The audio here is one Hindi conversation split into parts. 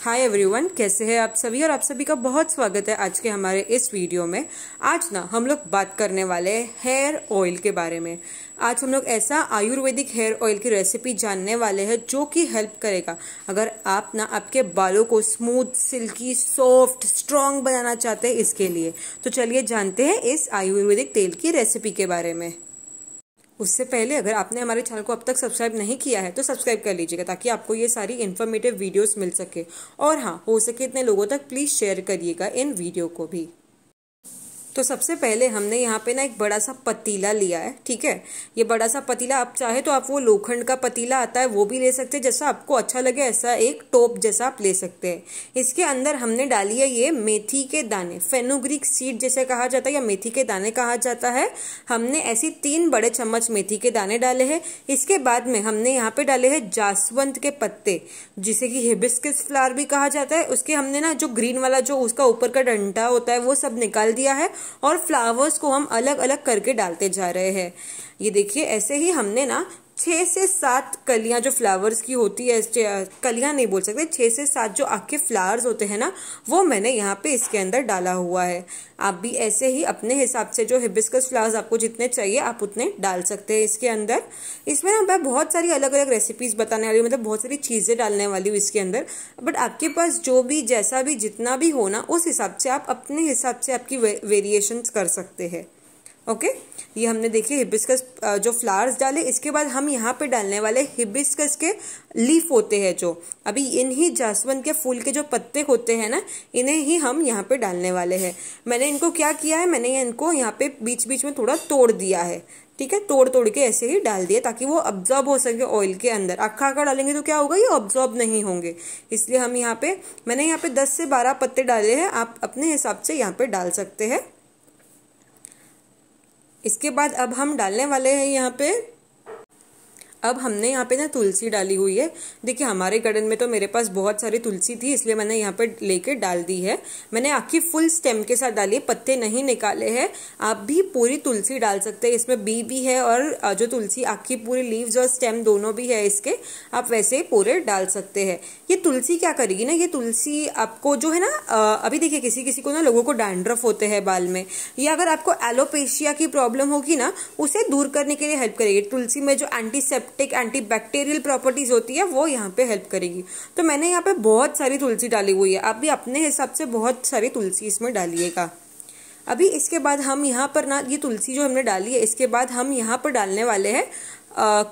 हाय एवरीवन कैसे हैं आप सभी और आप सभी का बहुत स्वागत है आज के हमारे इस वीडियो में आज ना हम लोग बात करने वाले हेयर ऑयल के बारे में आज हम लोग ऐसा आयुर्वेदिक हेयर ऑयल की रेसिपी जानने वाले हैं जो कि हेल्प करेगा अगर आप ना आपके बालों को स्मूथ सिल्की सॉफ्ट स्ट्रॉन्ग बनाना चाहते हैं इसके लिए तो चलिए जानते हैं इस आयुर्वेदिक तेल की रेसिपी के बारे में उससे पहले अगर आपने हमारे चैनल को अब तक सब्सक्राइब नहीं किया है तो सब्सक्राइब कर लीजिएगा ताकि आपको ये सारी इन्फॉर्मेटिव वीडियोस मिल सके और हाँ हो सके इतने लोगों तक प्लीज़ शेयर करिएगा इन वीडियो को भी तो सबसे पहले हमने यहाँ पे ना एक बड़ा सा पतीला लिया है ठीक है ये बड़ा सा पतीला आप चाहे तो आप वो लोखंड का पतीला आता है वो भी ले सकते हैं जैसा आपको अच्छा लगे ऐसा एक टोप जैसा आप ले सकते हैं इसके अंदर हमने डाली है ये मेथी के दाने फेनोग्रिक सीड जैसे कहा जाता है या मेथी के दाने कहा जाता है हमने ऐसी तीन बड़े चम्मच मेथी के दाने डाले हैं इसके बाद में हमने यहाँ पे डाले हैं जासवंत के पत्ते जिसे कि हिबिस्किस फ्लार भी कहा जाता है उसके हमने ना जो ग्रीन वाला जो उसका ऊपर का डंडा होता है वो सब निकाल दिया है और फ्लावर्स को हम अलग अलग करके डालते जा रहे हैं ये देखिए ऐसे ही हमने ना छः से सात कलियाँ जो फ्लावर्स की होती है कलियाँ नहीं बोल सकते छः से सात जो आपके फ्लावर्स होते हैं ना वो मैंने यहाँ पे इसके अंदर डाला हुआ है आप भी ऐसे ही अपने हिसाब से जो हिबिस्कस फ्लावर्स आपको जितने चाहिए आप उतने डाल सकते हैं इसके अंदर इसमें ना मैं बहुत सारी अलग अलग रेसिपीज़ बताने वाली हूँ मतलब बहुत सारी चीज़ें डालने वाली हूँ इसके अंदर बट आपके पास जो भी जैसा भी जितना भी हो ना उस हिसाब से आप अपने हिसाब से आपकी वेरिएशन कर सकते हैं ओके ये हमने देखिए हिबिस्कस uh, जो फ्लावर्स डाले इसके बाद हम यहाँ पे डालने वाले हिबिस्कस के लीफ होते हैं जो अभी इन्हीं जासवन के फूल के जो पत्ते होते हैं ना इन्हें ही हम यहाँ पे डालने वाले हैं मैंने इनको क्या किया है मैंने इनको यहाँ पे बीच बीच में थोड़ा तोड़ दिया है ठीक है तोड़ तोड़ के ऐसे ही डाल दिए ताकि वो अब्जॉर्ब हो सके ऑयल के अंदर अखा का डालेंगे तो क्या होगा ये ऑब्जॉर्ब नहीं होंगे इसलिए हम यहाँ पे मैंने यहाँ पे 10 से 12 पत्ते डाले हैं आप अपने हिसाब से यहाँ पे डाल सकते हैं इसके बाद अब हम डालने वाले हैं यहाँ पे अब हमने यहाँ पे ना तुलसी डाली हुई है देखिए हमारे गार्डन में तो मेरे पास बहुत सारी तुलसी थी इसलिए मैंने यहाँ पे लेके डाल दी है मैंने आखिर फुल स्टेम के साथ डाली है पत्ते नहीं निकाले हैं आप भी पूरी तुलसी डाल सकते हैं इसमें बी भी है और जो तुलसी आखिर पूरी लीव्स और स्टेम दोनों भी है इसके आप वैसे पूरे डाल सकते हैं ये तुलसी क्या करेगी ना ये तुलसी आपको जो है ना अभी देखिए किसी किसी को ना लोगों को डैंड्रफ होते हैं बाल में या अगर आपको एलोपेशिया की प्रॉब्लम होगी ना उसे दूर करने के लिए हेल्प करेगी तुलसी में जो एंटीसेप्ट एंटीसेप्टिक एंटी बैक्टीरियल प्रॉपर्टीज होती है वो यहाँ पे हेल्प करेगी तो मैंने यहाँ पे बहुत सारी तुलसी डाली हुई है आप भी अपने हिसाब से बहुत सारी तुलसी इसमें डालिएगा अभी इसके बाद हम यहाँ पर ना ये तुलसी जो हमने डाली है इसके बाद हम यहाँ पर डालने वाले हैं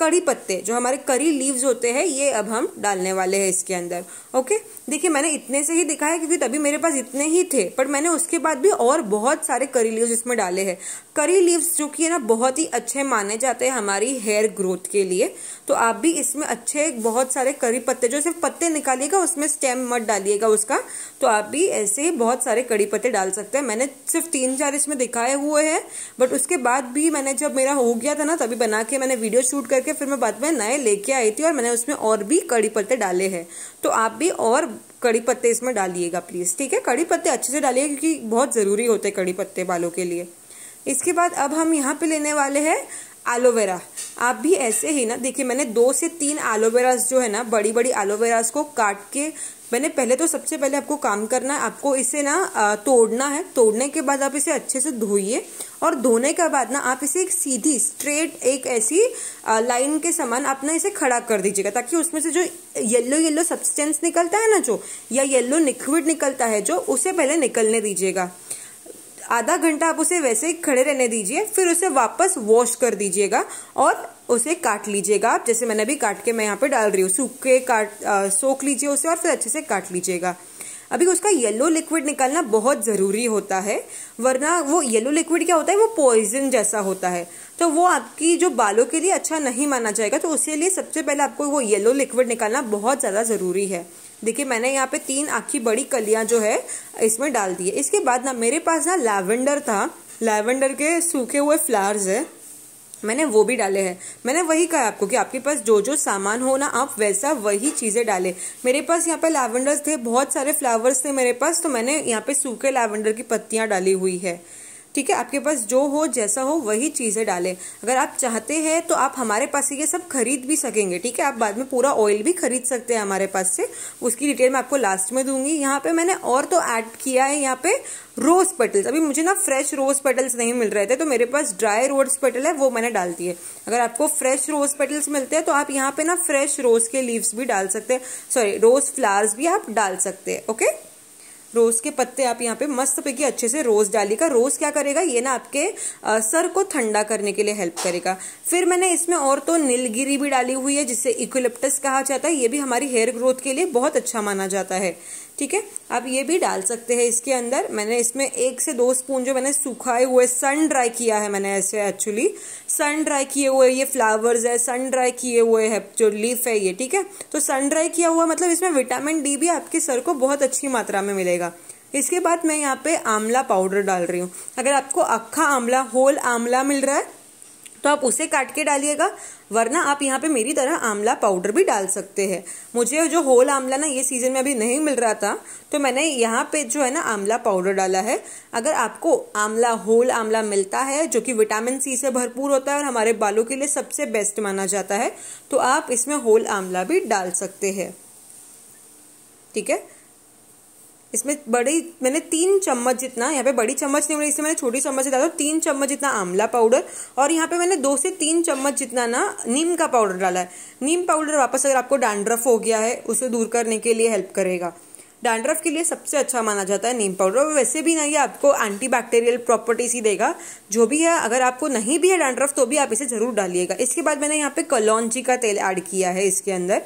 कड़ी पत्ते जो हमारे करी लीव्स होते हैं ये अब हम डालने वाले हैं इसके अंदर ओके देखिए मैंने इतने से ही दिखाया क्योंकि तभी मेरे पास इतने ही थे पर मैंने उसके बाद भी और बहुत सारे करी लीव्स इसमें डाले हैं करी लीव्स जो कि है ना बहुत ही अच्छे माने जाते हैं हमारी हेयर ग्रोथ के लिए तो आप भी इसमें अच्छे बहुत सारे करी पत्ते जो सिर्फ पत्ते निकालिएगा उसमें स्टेम मत डालिएगा उसका तो आप भी ऐसे ही बहुत सारे कड़ी पत्ते डाल सकते हैं मैंने सिर्फ तीन चार इसमें दिखाए हुए हैं बट उसके बाद भी मैंने जब मेरा हो गया था ना तभी बना के मैंने वीडियो वीडियो शूट करके फिर मैं बाद में नए लेके आई थी और मैंने उसमें और भी कड़ी पत्ते डाले हैं तो आप भी और कड़ी पत्ते इसमें डालिएगा प्लीज़ ठीक है कड़ी पत्ते अच्छे से डालिए क्योंकि बहुत ज़रूरी होते हैं कड़ी पत्ते बालों के लिए इसके बाद अब हम यहाँ पे लेने वाले हैं एलोवेरा आप भी ऐसे ही ना देखिए मैंने दो से तीन एलोवेरास जो है ना बड़ी बड़ी एलोवेरास को काट के मैंने पहले तो सबसे पहले आपको काम करना है आपको इसे ना तोड़ना है तोड़ने के बाद आप इसे अच्छे से धोइए और धोने के बाद ना आप इसे एक सीधी स्ट्रेट एक ऐसी लाइन के समान आप ना इसे खड़ा कर दीजिएगा ताकि उसमें से जो येल्लो येल्लो सब्सटेंस निकलता है ना जो या येल्लो लिक्विड निकलता है जो उसे पहले निकलने दीजिएगा आधा घंटा आप उसे वैसे ही खड़े रहने दीजिए फिर उसे वापस वॉश कर दीजिएगा और उसे काट लीजिएगा आप जैसे मैंने अभी काट के मैं यहाँ पे डाल रही हूँ सूखे काट सोख लीजिए उसे और फिर अच्छे से काट लीजिएगा अभी उसका येलो लिक्विड निकालना बहुत ज़रूरी होता है वरना वो येलो लिक्विड क्या होता है वो पॉइजन जैसा होता है तो वो आपकी जो बालों के लिए अच्छा नहीं माना जाएगा तो उसके लिए सबसे पहले आपको वो येलो लिक्विड निकालना बहुत ज़्यादा ज़रूरी है देखिए मैंने यहाँ पे तीन आखी बड़ी कलियाँ जो है इसमें डाल दी है इसके बाद ना मेरे पास ना लैवेंडर था लैवेंडर के सूखे हुए फ्लावर्स है मैंने वो भी डाले हैं मैंने वही कहा आपको कि आपके पास जो जो सामान हो ना आप वैसा वही चीज़ें डालें मेरे पास यहाँ पे लैवेंडर्स थे बहुत सारे फ्लावर्स थे मेरे पास तो मैंने यहाँ पे सूखे लैवेंडर की पत्तियाँ डाली हुई है ठीक है आपके पास जो हो जैसा हो वही चीज़ें डालें अगर आप चाहते हैं तो आप हमारे पास से ये सब खरीद भी सकेंगे ठीक है आप बाद में पूरा ऑयल भी खरीद सकते हैं हमारे पास से उसकी डिटेल मैं आपको लास्ट में दूंगी यहाँ पे मैंने और तो ऐड किया है यहाँ पे रोज पेटल्स अभी मुझे ना फ्रेश रोज पेटल्स नहीं मिल रहे थे तो मेरे पास ड्राई रोज पेटल है वो मैंने डाल दिए अगर आपको फ्रेश रोज पेटल्स मिलते हैं तो आप यहाँ पे ना फ्रेश रोज के लीव्स भी डाल सकते हैं सॉरी रोज फ्लावर्स भी आप डाल सकते हैं ओके रोज़ के पत्ते आप यहाँ पे मस्त पे अच्छे से रोज़ डाली का रोज़ क्या करेगा ये ना आपके सर को ठंडा करने के लिए हेल्प करेगा फिर मैंने इसमें और तो नीलगिरी भी डाली हुई है जिससे इक्विलिप्टस कहा जाता है ये भी हमारी हेयर ग्रोथ के लिए बहुत अच्छा माना जाता है ठीक है आप ये भी डाल सकते हैं इसके अंदर मैंने इसमें एक से दो स्पून जो मैंने सुखाए हुए सन ड्राई किया है मैंने ऐसे एक्चुअली सन ड्राई किए हुए ये फ्लावर्स है सन ड्राई किए हुए है जो लीफ है ये ठीक है तो सन ड्राई किया हुआ मतलब इसमें विटामिन डी भी आपके सर को बहुत अच्छी मात्रा में मिलेगा इसके बाद मैं यहाँ पे आंवला पाउडर डाल रही हूँ अगर आपको अक्खा आंवला होल आंवला मिल रहा है तो आप उसे काट के डालिएगा वरना आप यहाँ पे मेरी तरह आंवला पाउडर भी डाल सकते हैं मुझे जो होल आंवला ना ये सीज़न में अभी नहीं मिल रहा था तो मैंने यहाँ पे जो है ना आंवला पाउडर डाला है अगर आपको आंवला होल आंवला मिलता है जो कि विटामिन सी से भरपूर होता है और हमारे बालों के लिए सबसे बेस्ट माना जाता है तो आप इसमें होल आंवला भी डाल सकते हैं ठीक है इसमें बड़ी मैंने तीन चम्मच जितना यहाँ पे बड़ी चम्मच नहीं इसमें मैंने छोटी चम्मच से डाला तो तीन चम्मच जितना आंवला पाउडर और यहाँ पे मैंने दो से तीन चम्मच जितना ना नीम का पाउडर डाला है नीम पाउडर वापस अगर आपको डांड्रफ हो गया है उसे दूर करने के लिए हेल्प करेगा डैंड्रफ के लिए सबसे अच्छा माना जाता है नीम पाउडर और वैसे भी ना ये आपको एंटी प्रॉपर्टीज ही देगा जो भी है अगर आपको नहीं भी है डैंड्रफ तो भी आप इसे ज़रूर डालिएगा इसके बाद मैंने यहाँ पे कलौजी का तेल ऐड किया है इसके अंदर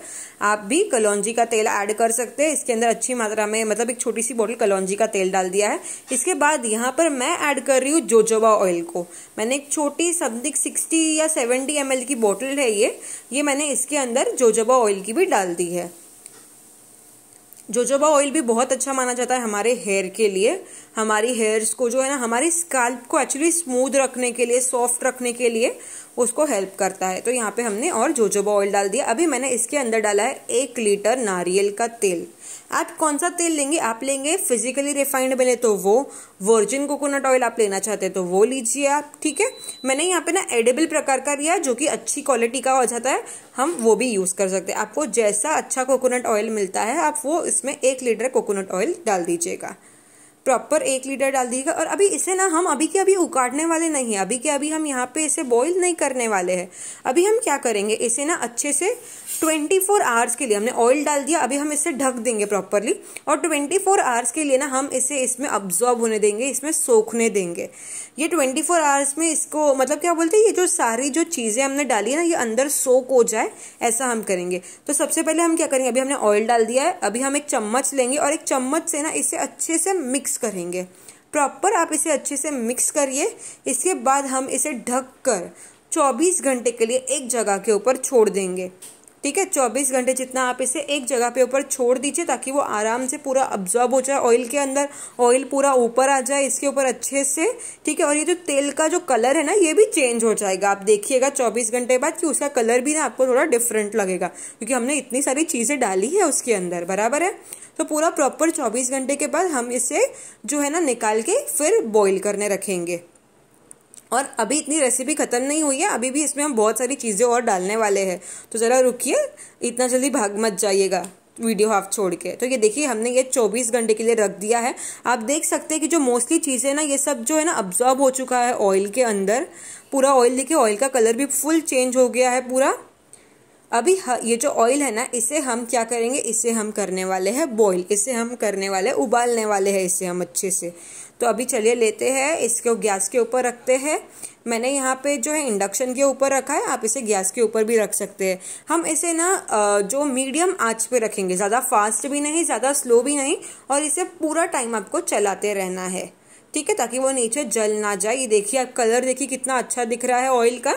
आप भी कलौजी का तेल ऐड कर सकते हैं इसके अंदर अच्छी मात्रा में मतलब एक छोटी सी बॉटल कलौजी का तेल डाल दिया है इसके बाद यहाँ पर मैं ऐड कर रही हूँ जोजोबा ऑयल को मैंने एक छोटी समथिंग सिक्सटी या सेवेंटी एम की बॉटल है ये ये मैंने इसके अंदर जोजोबा ऑयल की भी डाल दी है जोजोबा ऑयल भी बहुत अच्छा माना जाता है हमारे हेयर के लिए हमारी हेयर्स को जो है ना हमारी स्कैल्प को एक्चुअली स्मूथ रखने के लिए सॉफ्ट रखने के लिए उसको हेल्प करता है तो यहाँ पे हमने और जोजोबा ऑयल डाल दिया अभी मैंने इसके अंदर डाला है एक लीटर नारियल का तेल आप कौन सा तेल लेंगे आप लेंगे फिजिकली रिफाइंड बने तो वो वर्जिन कोकोनट ऑयल आप लेना चाहते हैं तो वो लीजिए आप ठीक है मैंने यहाँ पे ना एडेबल प्रकार का लिया जो कि अच्छी क्वालिटी का हो जाता है हम वो भी यूज़ कर सकते हैं आपको जैसा अच्छा कोकोनट ऑयल मिलता है आप वो इसमें एक लीटर कोकोनट ऑयल डाल दीजिएगा प्रॉपर एक लीटर डाल दीजिएगा और अभी इसे ना हम अभी के अभी उकाटने वाले नहीं है अभी के अभी हम यहाँ पे इसे बॉईल नहीं करने वाले हैं अभी हम क्या करेंगे इसे ना अच्छे से 24 फोर आवर्स के लिए हमने ऑयल डाल दिया अभी हम इसे ढक देंगे प्रॉपरली और 24 फोर आवर्स के लिए ना हम इसे इसमें अब्जॉर्ब होने देंगे इसमें सोखने देंगे ये 24 फोर आवर्स में इसको मतलब क्या बोलते हैं ये जो सारी जो चीज़ें हमने डाली है ना ये अंदर सोक हो जाए ऐसा हम करेंगे तो सबसे पहले हम क्या करेंगे अभी हमने ऑयल डाल दिया है अभी हम एक चम्मच लेंगे और एक चम्मच से ना इसे अच्छे से मिक्स मिक्स करेंगे प्रॉपर आप इसे अच्छे से मिक्स करिए इसके बाद हम इसे ढक कर 24 घंटे के लिए एक जगह के ऊपर छोड़ देंगे ठीक है चौबीस घंटे जितना आप इसे एक जगह पे ऊपर छोड़ दीजिए ताकि वो आराम से पूरा अब्जॉर्ब हो जाए ऑयल के अंदर ऑयल पूरा ऊपर आ जाए इसके ऊपर अच्छे से ठीक है और ये जो तेल का जो कलर है ना ये भी चेंज हो जाएगा आप देखिएगा चौबीस घंटे बाद कि उसका कलर भी ना आपको थोड़ा डिफरेंट लगेगा क्योंकि हमने इतनी सारी चीज़ें डाली है उसके अंदर बराबर है तो पूरा प्रॉपर चौबीस घंटे के बाद हम इसे जो है ना निकाल के फिर बॉयल करने रखेंगे और अभी इतनी रेसिपी ख़त्म नहीं हुई है अभी भी इसमें हम बहुत सारी चीज़ें और डालने वाले हैं तो ज़रा रुकिए इतना जल्दी भाग मत जाइएगा वीडियो हाफ छोड़ के तो ये देखिए हमने ये 24 घंटे के लिए रख दिया है आप देख सकते हैं कि जो मोस्टली चीज़ें ना ये सब जो है ना अब्जॉर्ब हो चुका है ऑयल के अंदर पूरा ऑयल देखिए ऑयल का कलर भी फुल चेंज हो गया है पूरा अभी ये जो ऑयल है ना इसे हम क्या करेंगे इसे हम करने वाले हैं बॉईल इसे हम करने वाले उबालने वाले हैं इसे हम अच्छे से तो अभी चलिए लेते हैं इसको गैस के ऊपर रखते हैं मैंने यहाँ पे जो है इंडक्शन के ऊपर रखा है आप इसे गैस के ऊपर भी रख सकते हैं हम इसे ना जो मीडियम आँच पे रखेंगे ज़्यादा फास्ट भी नहीं ज़्यादा स्लो भी नहीं और इसे पूरा टाइम आपको चलाते रहना है ठीक है ताकि वो नीचे जल ना जाए ये देखिए आप कलर देखिए कितना अच्छा दिख रहा है ऑयल का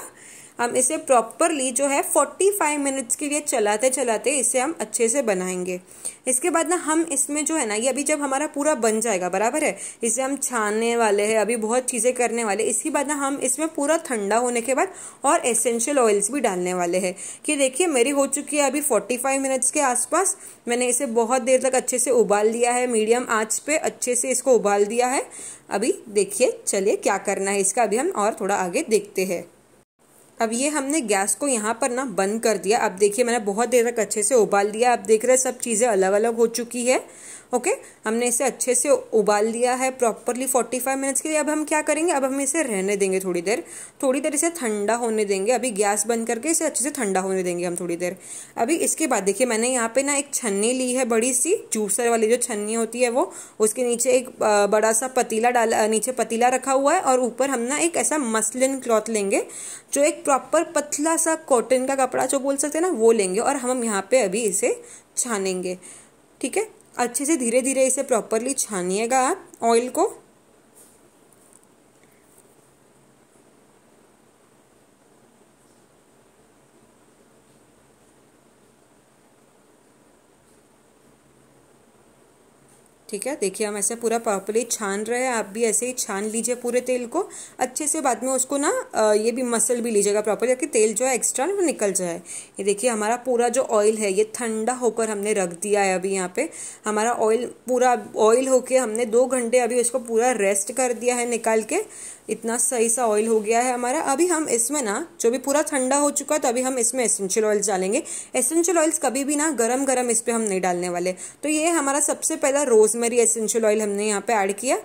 हम इसे प्रॉपरली जो है 45 मिनट्स के लिए चलाते चलाते इसे हम अच्छे से बनाएंगे इसके बाद ना हम इसमें जो है ना ये अभी जब हमारा पूरा बन जाएगा बराबर है इसे हम छानने वाले हैं अभी बहुत चीज़ें करने वाले इसके बाद ना हम इसमें पूरा ठंडा होने के बाद और एसेंशियल ऑयल्स भी डालने वाले हैं कि देखिए मेरी हो चुकी है अभी 45 मिनट्स के आसपास मैंने इसे बहुत देर तक अच्छे से उबाल दिया है मीडियम आँच पर अच्छे से इसको उबाल दिया है अभी देखिए चलिए क्या करना है इसका अभी हम और थोड़ा आगे देखते हैं अब ये हमने गैस को यहाँ पर ना बंद कर दिया अब देखिए मैंने बहुत देर तक अच्छे से उबाल दिया आप देख रहे हैं सब चीज़ें अलग अलग हो चुकी है ओके हमने इसे अच्छे से उबाल लिया है प्रॉपरली 45 मिनट्स के लिए अब हम क्या करेंगे अब हम इसे रहने देंगे थोड़ी देर थोड़ी देर इसे ठंडा होने देंगे अभी गैस बंद करके इसे अच्छे से ठंडा होने देंगे हम थोड़ी देर अभी इसके बाद देखिए मैंने यहाँ पे ना एक छन्नी ली है बड़ी सी जूसर वाली जो छन्नी होती है वो उसके नीचे एक बड़ा सा पतीला डाला नीचे पतीला रखा हुआ है और ऊपर हम ना एक ऐसा मसलिन क्लॉथ लेंगे जो एक प्रॉपर पतला सा कॉटन का कपड़ा जो बोल सकते हैं ना वो लेंगे और हम यहाँ पर अभी इसे छानेंगे ठीक है अच्छे से धीरे धीरे इसे प्रॉपरली छानिएगा आप ऑयल को ठीक है देखिए हम ऐसे पूरा प्रॉपरली छान रहे हैं आप भी ऐसे ही छान लीजिए पूरे तेल को अच्छे से बाद में उसको ना ये भी मसल भी लीजिएगा प्रॉपर ताकि तेल जो है एक्स्ट्रा वो निकल जाए ये देखिए हमारा पूरा जो ऑयल है ये ठंडा होकर हमने रख दिया है अभी यहाँ पे हमारा ऑयल पूरा ऑयल होके हमने दो घंटे अभी उसको पूरा रेस्ट कर दिया है निकाल के इतना सही सा ऑयल हो गया है हमारा अभी हम इसमें ना जो भी पूरा ठंडा हो चुका है तो अभी हम इसमें एसेंशियल ऑयल्स डालेंगे एसेंशियल ऑयल्स कभी भी ना गरम गरम इस पर हम नहीं डालने वाले तो ये हमारा सबसे पहला रोजमेरी एसेंशियल ऑयल हमने यहाँ पे ऐड किया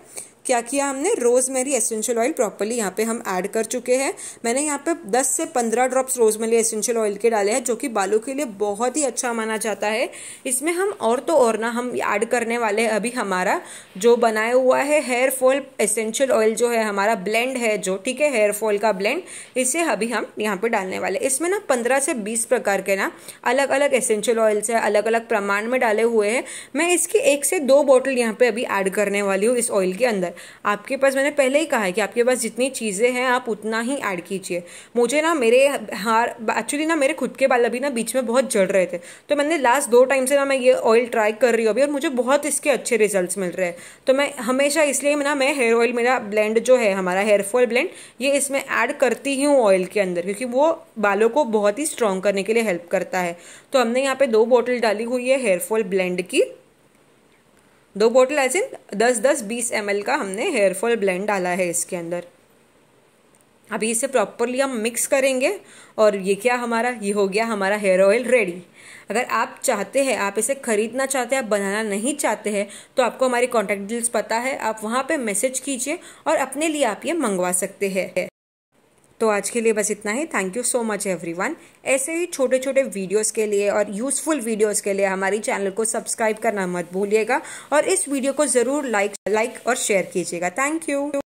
क्या किया हमने रोजमेरी एसेंशियल ऑयल प्रॉपरली यहाँ पे हम ऐड कर चुके हैं मैंने यहाँ पे 10 से 15 ड्रॉप्स रोजमेरी एसेंशियल ऑयल के डाले हैं जो कि बालों के लिए बहुत ही अच्छा माना जाता है इसमें हम और तो और ना हम ऐड करने वाले हैं अभी हमारा जो बनाया हुआ है हेयर फॉल एसेंशियल ऑयल जो है हमारा ब्लेंड है जो ठीक है हेयर फॉल का ब्लेंड इसे अभी हम यहाँ पर डालने वाले इसमें ना पंद्रह से बीस प्रकार के ना अलग अलग एसेंशियल ऑयल्स है अलग अलग प्रमाण में डाले हुए हैं मैं इसकी एक से दो बॉटल यहाँ पर अभी ऐड करने वाली हूँ इस ऑयल के अंदर है आपके पास मैंने पहले ही कहा है कि आपके पास जितनी चीज़ें हैं आप उतना ही ऐड कीजिए मुझे ना मेरे हार एक्चुअली ना मेरे खुद के बाल अभी ना बीच में बहुत जड़ रहे थे तो मैंने लास्ट दो टाइम से ना मैं ये ऑयल ट्राई कर रही हूँ अभी और मुझे बहुत इसके अच्छे रिजल्ट मिल रहे हैं तो मैं हमेशा इसलिए ना मैं हेयर ऑयल मेरा ब्लेंड जो है हमारा हेयरफॉल ब्लेंड ये इसमें ऐड करती हूँ ऑयल के अंदर क्योंकि वो बालों को बहुत ही स्ट्रॉन्ग करने के लिए हेल्प करता है तो हमने यहाँ पे दो बॉटल डाली हुई है हेयरफॉल ब्लेंड की दो बोटल एज इन दस दस बीस एम का हमने हेयर फॉल ब्लेंड डाला है इसके अंदर अभी इसे प्रॉपरली हम मिक्स करेंगे और ये क्या हमारा ये हो गया हमारा हेयर ऑयल रेडी अगर आप चाहते हैं आप इसे खरीदना चाहते हैं आप बनाना नहीं चाहते हैं तो आपको हमारी कॉन्टैक्ट डिटेल्स पता है आप वहाँ पे मैसेज कीजिए और अपने लिए आप ये मंगवा सकते हैं तो आज के लिए बस इतना ही thank you so much everyone ऐसे ही छोटे छोटे वीडियोस के लिए और यूज़फुल वीडियोस के लिए हमारी चैनल को सब्सक्राइब करना मत भूलिएगा और इस वीडियो को ज़रूर लाइक लाइक और शेयर कीजिएगा थैंक यू